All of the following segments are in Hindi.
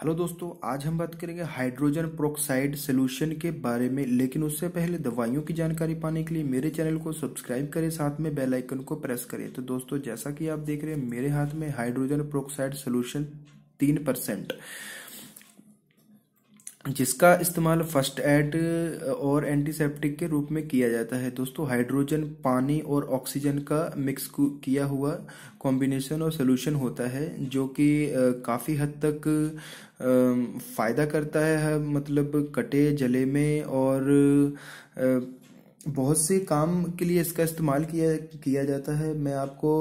हेलो दोस्तों आज हम बात करेंगे हाइड्रोजन प्रोक्साइड सोल्यूशन के बारे में लेकिन उससे पहले दवाइयों की जानकारी पाने के लिए मेरे चैनल को सब्सक्राइब करें साथ में बेल आइकन को प्रेस करें तो दोस्तों जैसा कि आप देख रहे हैं मेरे हाथ में हाइड्रोजन प्रोक्साइड सोल्यूशन तीन परसेंट जिसका इस्तेमाल फर्स्ट एड और एंटीसेप्टिक के रूप में किया जाता है दोस्तों हाइड्रोजन पानी और ऑक्सीजन का मिक्स किया हुआ कॉम्बिनेशन और सोल्यूशन होता है जो कि काफ़ी हद तक फ़ायदा करता है मतलब कटे जले में और बहुत से काम के लिए इसका इस्तेमाल किया किया जाता है मैं आपको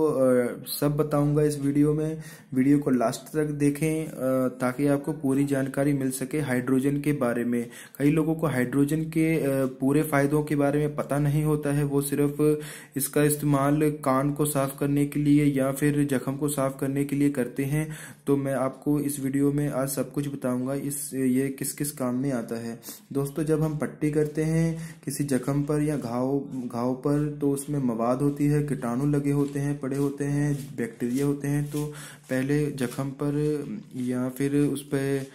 सब बताऊंगा इस वीडियो में वीडियो को लास्ट तक देखें ताकि आपको पूरी जानकारी मिल सके हाइड्रोजन के बारे में कई लोगों को हाइड्रोजन के पूरे फायदों के बारे में पता नहीं होता है वो सिर्फ इसका इस्तेमाल कान को साफ करने के लिए या फिर जख्म को साफ करने के लिए करते हैं तो मैं आपको इस वीडियो में आज सब कुछ बताऊंगा इस ये किस किस काम में आता है दोस्तों जब हम पट्टी करते हैं किसी जख्म पर या या घाव घाव पर तो उसमें मवाद होती है कीटाणु लगे होते हैं पड़े होते हैं बैक्टीरिया होते हैं तो पहले जख्म पर या फिर उस पर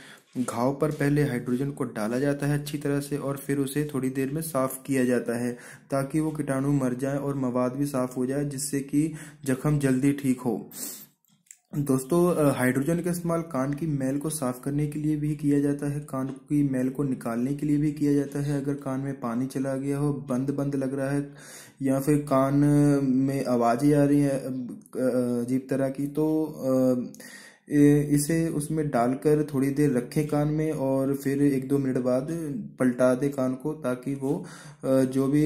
घाव पर पहले हाइड्रोजन को डाला जाता है अच्छी तरह से और फिर उसे थोड़ी देर में साफ़ किया जाता है ताकि वो कीटाणु मर जाए और मवाद भी साफ़ हो जाए जिससे कि जख्म जल्दी ठीक हो दोस्तों हाइड्रोजन का इस्तेमाल कान की मैल को साफ करने के लिए भी किया जाता है कान की मैल को निकालने के लिए भी किया जाता है अगर कान में पानी चला गया हो बंद बंद लग रहा है या फिर कान में आवाज़ें आ रही हैं अजीब तरह की तो आ, इसे उसमें डालकर थोड़ी देर रखें कान में और फिर एक दो मिनट बाद पलटा दें कान को ताकि वो जो भी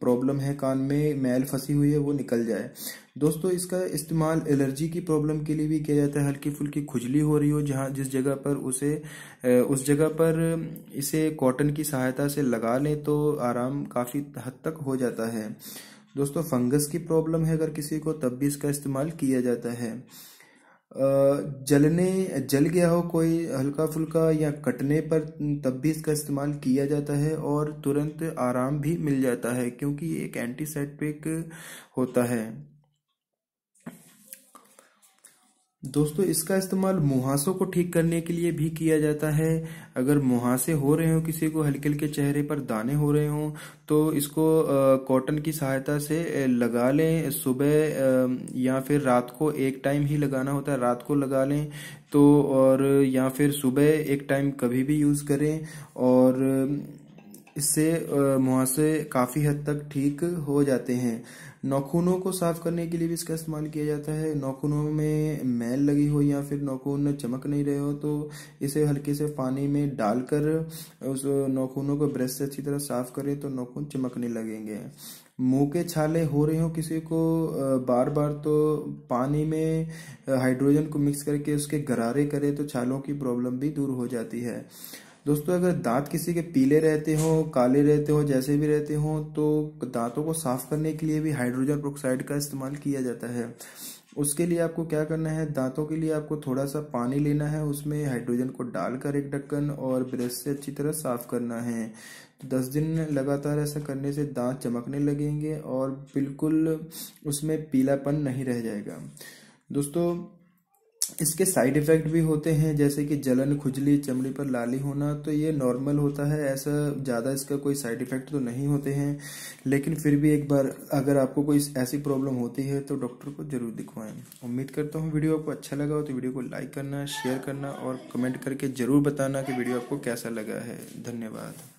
प्रॉब्लम है कान में मैल फंसी हुई है वो निकल जाए दोस्तों इसका इस्तेमाल एलर्जी की प्रॉब्लम के लिए भी किया जाता है हल्की फुल्की खुजली हो रही हो जहाँ जिस जगह पर उसे उस जगह पर इसे कॉटन की सहायता से लगा लें तो आराम काफ़ी हद तक हो जाता है दोस्तों फंगस की प्रॉब्लम है अगर किसी को तब भी इसका इस्तेमाल किया जाता है जलने जल गया हो कोई हल्का फुल्का या कटने पर तब भी इसका इस्तेमाल किया जाता है और तुरंत आराम भी मिल जाता है क्योंकि एक एंटीसेप्टिक होता है दोस्तों इसका इस्तेमाल मुहासों को ठीक करने के लिए भी किया जाता है अगर मुहासे हो रहे हों किसी को हल्के हल्के चेहरे पर दाने हो रहे हों तो इसको कॉटन की सहायता से लगा लें सुबह या फिर रात को एक टाइम ही लगाना होता है रात को लगा लें तो और या फिर सुबह एक टाइम कभी भी यूज़ करें और इससे मुहासे काफ़ी हद तक ठीक हो जाते हैं नाखूनों को साफ करने के लिए भी इसका इस्तेमाल किया जाता है नाखूनों में मैल लगी हो या फिर नाखून चमक नहीं रहे हो तो इसे हल्के से पानी में डालकर उस नाखूनों को ब्रश से अच्छी तरह साफ करें तो नाखून चमकने लगेंगे मुंह के छाले हो रहे हो किसी को बार बार तो पानी में हाइड्रोजन को मिक्स करके उसके गरारे करें तो छालों की प्रॉब्लम भी दूर हो जाती है दोस्तों अगर दांत किसी के पीले रहते हों काले रहते हों जैसे भी रहते हों तो दांतों को साफ करने के लिए भी हाइड्रोजन प्रोक्साइड का इस्तेमाल किया जाता है उसके लिए आपको क्या करना है दांतों के लिए आपको थोड़ा सा पानी लेना है उसमें हाइड्रोजन को डालकर एक ढक्कन और ब्रश से अच्छी तरह साफ करना है तो दस दिन लगातार ऐसा करने से दांत चमकने लगेंगे और बिल्कुल उसमें पीलापन नहीं रह जाएगा दोस्तों इसके साइड इफेक्ट भी होते हैं जैसे कि जलन खुजली चमड़ी पर लाली होना तो ये नॉर्मल होता है ऐसा ज़्यादा इसका कोई साइड इफेक्ट तो नहीं होते हैं लेकिन फिर भी एक बार अगर आपको कोई ऐसी प्रॉब्लम होती है तो डॉक्टर को ज़रूर दिखवाएं उम्मीद करता हूँ वीडियो आपको अच्छा लगा हो तो वीडियो को लाइक करना शेयर करना और कमेंट करके ज़रूर बताना कि वीडियो आपको कैसा लगा है धन्यवाद